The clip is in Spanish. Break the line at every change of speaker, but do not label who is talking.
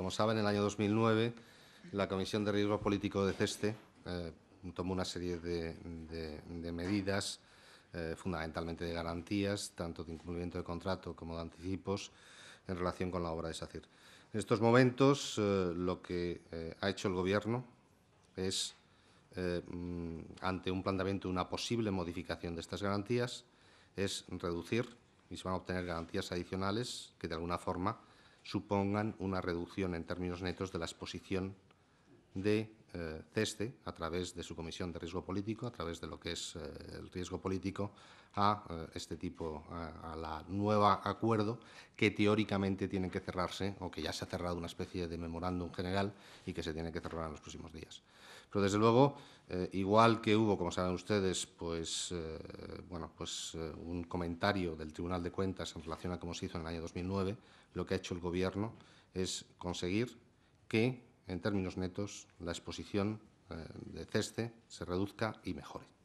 Como saben, en el año 2009 la Comisión de Riesgo Político de CESTE eh, tomó una serie de, medidas, eh, fundamentalmente de garantías, tanto de incumplimiento de contrato como de anticipos, en relación con la obra de SACIR. En estos momentos, eh, lo que ha hecho el Gobierno es, mm, ante un planteamiento de una posible modificación de estas garantías, es reducir y se van a obtener garantías adicionales que, de alguna forma, supongan una reducción en términos netos de la exposición de eh, a través de su Comisión de Riesgo Político, a través de lo que es eh, el riesgo político, a eh, este tipo, a, la nueva acuerdo que teóricamente tiene que cerrarse o que ya se ha cerrado una especie de memorándum general y que se tiene que cerrar en los próximos días. Pero desde luego, igual que hubo, como saben ustedes, pues, bueno, pues un comentario del Tribunal de Cuentas en relación a cómo se hizo en el año 2009, lo que ha hecho el Gobierno es conseguir que en términos netos, la exposición eh, de CESTE se reduzca y mejore.